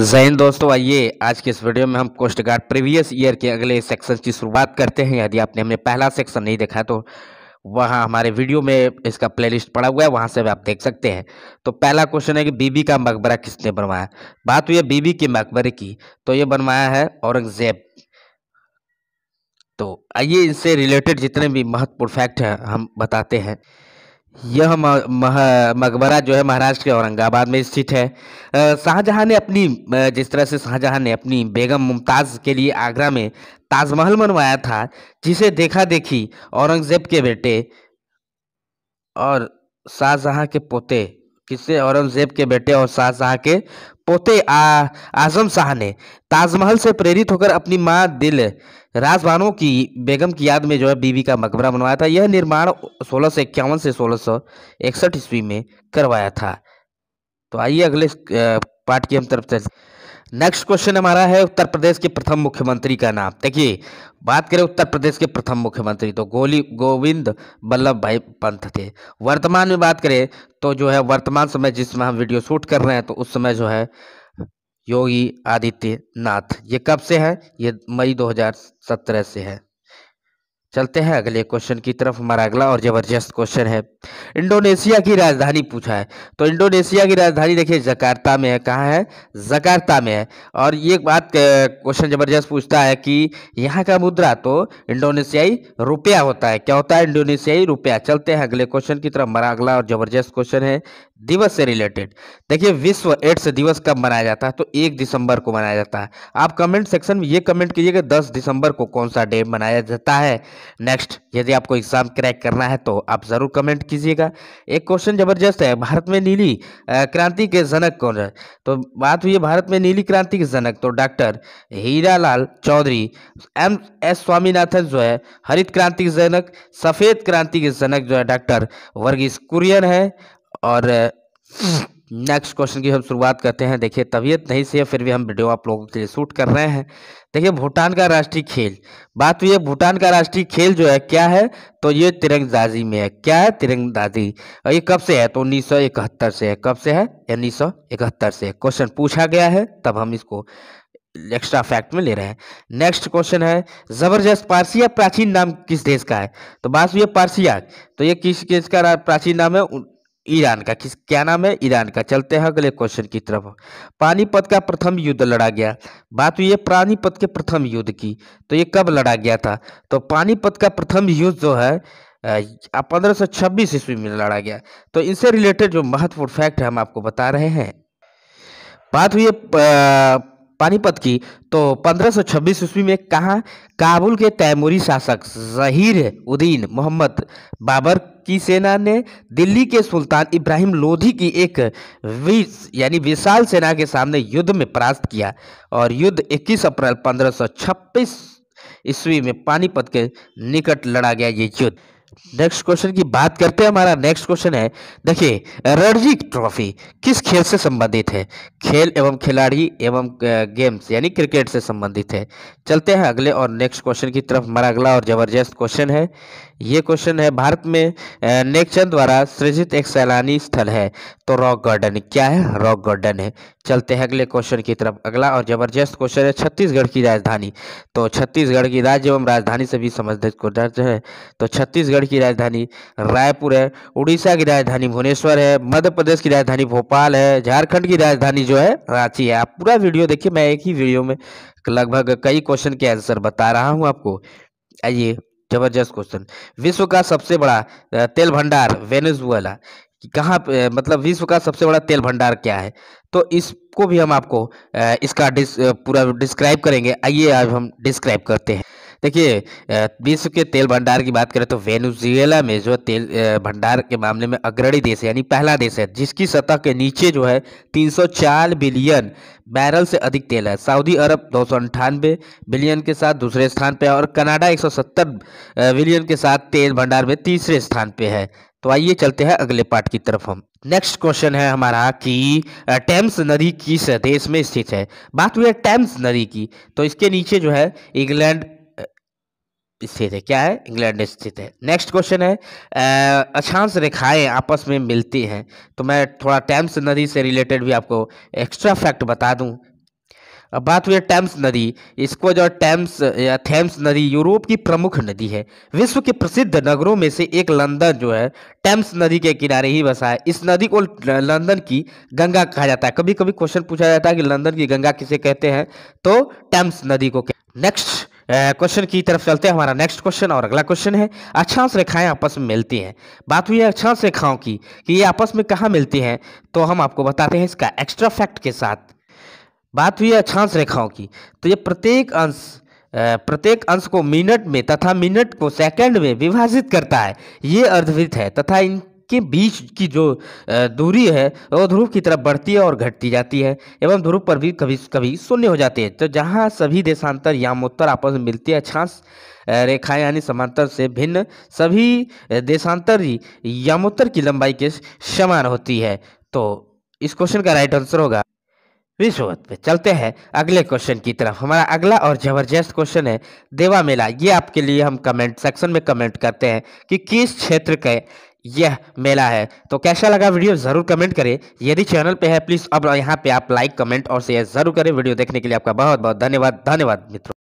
जैन दोस्तों आइए आज के इस वीडियो में हम कोस्ट गार्ड प्रीवियस ईयर के अगले सेक्शन की शुरुआत करते हैं यदि आपने हमने पहला सेक्शन नहीं देखा तो वहाँ हमारे वीडियो में इसका प्लेलिस्ट पड़ा हुआ है वहाँ से आप देख सकते हैं तो पहला क्वेश्चन है कि बीबी का मकबरा किसने बनवाया बात हुई है बीबी के मकबरे की तो ये बनवाया है औरंगजेब तो आइए इससे रिलेटेड जितने भी महत्वपूर्ण फैक्ट हैं हम बताते हैं यह मकबरा जो है महाराष्ट्र के औरंगाबाद में स्थित है शाहजहाँ ने अपनी जिस तरह से शाहजहाँ ने अपनी बेगम मुमताज़ के लिए आगरा में ताजमहल बनवाया था जिसे देखा देखी औरंगज़ेब के बेटे और शाहजहाँ के पोते किसे औरंगज़ेब के बेटे और शाहजहाँ के पोते आ, आजम शाह ने ताजमहल से प्रेरित होकर अपनी माँ दिल राजभानों की बेगम की याद में जो है बीवी का मकबरा बनवाया था यह निर्माण सोलह सौ इक्यावन से सोलह सौ ईस्वी में करवाया था तो आइए अगले पार्ट की हम तरफ चलते नेक्स्ट क्वेश्चन हमारा है उत्तर प्रदेश के प्रथम मुख्यमंत्री का नाम देखिए बात करें उत्तर प्रदेश के प्रथम मुख्यमंत्री तो गोली गोविंद वल्लभ भाई पंत थे वर्तमान में बात करें तो जो है वर्तमान समय जिसमें हम वीडियो शूट कर रहे हैं तो उस समय जो है योगी आदित्यनाथ ये कब से है ये मई 2017 से है चलते हैं अगले क्वेश्चन की तरफ हमारा अगला और ज़बरदस्त क्वेश्चन है इंडोनेशिया की राजधानी पूछा है तो इंडोनेशिया की राजधानी देखिए जकार्ता में है कहाँ है जकार्ता में है और ये बात क्वेश्चन ज़बरदस्त पूछता है कि यहाँ का मुद्रा तो इंडोनेशियाई रुपया होता है क्या होता है इंडोनेशियाई रुपया चलते हैं अगले क्वेश्चन की तरफ हमारा अगला और ज़बरदस्त क्वेश्चन है दिवस से रिलेटेड देखिए विश्व एड्स दिवस कब मनाया जाता है तो एक दिसंबर को मनाया जाता है आप कमेंट सेक्शन में ये कमेंट कीजिएगा दस दिसंबर को कौन सा डे मनाया जाता है नेक्स्ट यदि आपको एग्जाम क्रैक करना है तो आप ज़रूर कमेंट कीजिएगा एक क्वेश्चन जबरदस्त है भारत में नीली क्रांति के जनक कौन है तो बात हुई है भारत में नीली क्रांति के जनक तो doctor Hiralal Chaudhary M S Swaminathan जो है हरित क्रांति के जनक सफ़ेद क्रांति के जनक जो है डॉक्टर वर्गीस कुरियन है और नेक्स्ट क्वेश्चन की हम शुरुआत करते हैं देखिए तबीयत नहीं सही फिर भी हम वीडियो आप लोगों के लिए शूट कर रहे हैं देखिए भूटान का राष्ट्रीय खेल बात हुई तो है भूटान का राष्ट्रीय खेल जो है क्या है तो ये तिरंगदाजी में है क्या है तिरंगदाजी और ये कब से है तो उन्नीस से है कब से है उन्नीस से क्वेश्चन पूछा गया है तब हम इसको एक्स्ट्रा फैक्ट में ले रहे हैं नेक्स्ट क्वेश्चन है जबरदस्त पारसिया प्राचीन नाम किस देश का है तो बात है पारसिया तो ये किस देश का प्राचीन नाम है ईरान का किस क्या नाम है ईरान का चलते हैं अगले क्वेश्चन की तरफ पानीपत का प्रथम युद्ध लड़ा गया बात हुई है पानीपत के प्रथम युद्ध की तो ये कब लड़ा गया था तो पानीपत का प्रथम युद्ध जो है पंद्रह सौ छब्बीस ईस्वी में लड़ा गया तो इनसे रिलेटेड जो महत्वपूर्ण फैक्ट हम आपको बता रहे हैं बात हुई है पानीपत की तो 1526 ईस्वी में कहाँ काबुल के तैमूरी शासक जहीर उद्दीन मोहम्मद बाबर की सेना ने दिल्ली के सुल्तान इब्राहिम लोधी की एक यानी विशाल सेना के सामने युद्ध में परास्त किया और युद्ध 21 अप्रैल 1526 ईस्वी में पानीपत के निकट लड़ा गया ये युद्ध नेक्स्ट क्वेश्चन की बात करते हैं हमारा नेक्स्ट क्वेश्चन है देखिए रणजी ट्रॉफी किस खेल से संबंधित है खेल एवं खिलाड़ी एवं गेम्स यानी क्रिकेट से संबंधित है चलते हैं अगले और नेक्स्ट क्वेश्चन की तरफ हमारा अगला और ज़बरदस्त क्वेश्चन है ये क्वेश्चन है भारत में नेकचंद द्वारा सृजित एक सैलानी स्थल है तो रॉक गार्डन क्या है रॉक गार्डन है चलते हैं अगले क्वेश्चन की तरफ अगला और ज़बरदस्त क्वेश्चन है छत्तीसगढ़ की राजधानी तो छत्तीसगढ़ की राज्य एवं राजधानी से भी संबंधित क्वेश्चन है तो छत्तीसगढ़ छत्तीसगढ़ की राजधानी रायपुर है उड़ीसा की राजधानी भुवनेश्वर है मध्य प्रदेश की राजधानी भोपाल है झारखंड की राजधानी जो है रांची है आप पूरा वीडियो देखिए मैं एक ही वीडियो में लगभग कई क्वेश्चन के आंसर बता रहा हूँ आपको आइए जबरदस्त क्वेश्चन विश्व का सबसे बड़ा तेल भंडार वेनेजुएला कहाँ मतलब विश्व का सबसे बड़ा तेल भंडार क्या है तो इसको भी हम आपको इसका डिस, पूरा डिस्क्राइब करेंगे आइए आज हम डिस्क्राइब करते हैं देखिए विश्व के तेल भंडार की बात करें तो वेनेजुएला में जो तेल भंडार के मामले में अग्रणी देश है यानी पहला देश है जिसकी सतह के नीचे जो है 304 बिलियन बैरल से अधिक तेल है सऊदी अरब दो बिलियन के साथ दूसरे स्थान पर है और कनाडा एक बिलियन के साथ तेल भंडार में तीसरे स्थान पर है तो आइए चलते हैं अगले पार्ट की तरफ हम नेक्स्ट क्वेश्चन है हमारा कि टेम्स नदी किस देश में स्थित है बात हुई है टेम्स नदी की तो इसके नीचे जो है इंग्लैंड स्थित है क्या है इंग्लैंड स्थित है नेक्स्ट क्वेश्चन है अक्षांश रेखाएं आपस में मिलती हैं तो मैं थोड़ा टैम्स नदी से रिलेटेड भी आपको एक्स्ट्रा फैक्ट बता दूं अब बात हुई टैम्स नदी इसको जो टैम्स या थेम्स नदी यूरोप की प्रमुख नदी है विश्व के प्रसिद्ध नगरों में से एक लंदन जो है टैम्स नदी के किनारे ही बसा है इस नदी को लंदन की गंगा कहा जाता है कभी कभी क्वेश्चन पूछा जाता है कि लंदन की गंगा किसे कहते हैं तो टैम्स नदी को नेक्स्ट क्वेश्चन की तरफ चलते हैं हमारा नेक्स्ट क्वेश्चन और अगला क्वेश्चन है अक्षांश रेखाएं आपस में मिलती हैं बात हुई है अक्षांश रेखाओं की कि ये आपस में कहाँ मिलती हैं तो हम आपको बताते हैं इसका एक्स्ट्रा फैक्ट के साथ बात हुई है अक्षांश रेखाओं की तो ये प्रत्येक अंश प्रत्येक अंश को मिनट में तथा मिनट को सेकंड में विभाजित करता है ये अर्धवृत्त है तथा इन के बीच की जो दूरी है वो ध्रुव की तरफ बढ़ती है और घटती जाती है एवं ध्रुव पर भी कभी कभी शून्य हो जाते हैं तो जहाँ सभी देशांतर यामोत्तर आपस में मिलती है अक्षांश रेखाएं यानी समांतर से भिन्न सभी देशांतर यामोत्तर की लंबाई के समान होती है तो इस क्वेश्चन का राइट आंसर होगा विश्ववत पे चलते हैं अगले क्वेश्चन की तरफ हमारा अगला और जबरदस्त क्वेश्चन है देवा मेला ये आपके लिए हम कमेंट सेक्शन में कमेंट करते हैं कि किस क्षेत्र के यह मेला है तो कैसा लगा वीडियो ज़रूर कमेंट करें यदि चैनल पे है प्लीज़ अब यहाँ पे आप लाइक कमेंट और शेयर ज़रूर करें वीडियो देखने के लिए आपका बहुत बहुत धन्यवाद धन्यवाद मित्रों